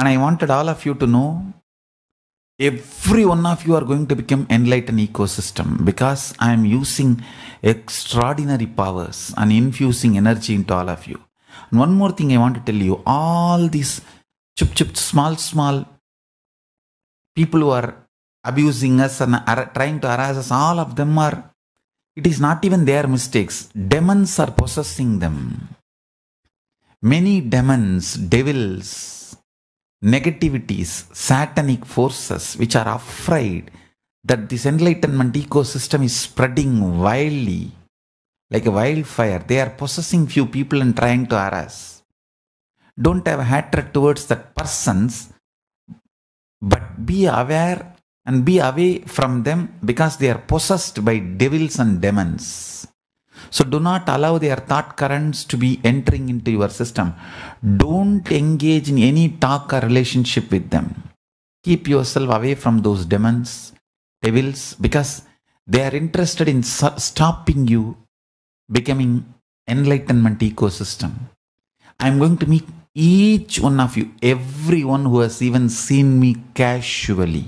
And I wanted all of you to know every one of you are going to become enlightened ecosystem because I am using extraordinary powers and infusing energy into all of you. And one more thing I want to tell you all these chip-chip small small people who are abusing us and are trying to harass us, all of them are, it is not even their mistakes. Demons are possessing them. Many demons, devils, negativities, satanic forces which are afraid that this enlightenment ecosystem is spreading wildly like a wildfire. They are possessing few people and trying to harass. Don't have hatred towards that persons, but be aware and be away from them because they are possessed by devils and demons. So do not allow their thought currents to be entering into your system. Don't engage in any talk or relationship with them. Keep yourself away from those demons, devils, because they are interested in stopping you becoming enlightenment ecosystem. I'm going to meet each one of you, everyone who has even seen me casually.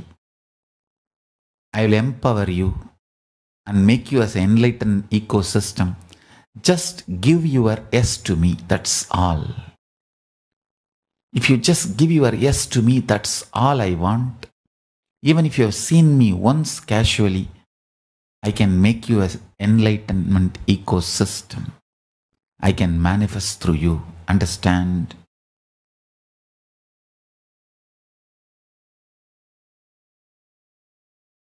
I will empower you and make you as an enlightened ecosystem. Just give your yes to me, that's all. If you just give your yes to me, that's all I want. Even if you have seen me once casually, I can make you as enlightenment ecosystem. I can manifest through you. Understand?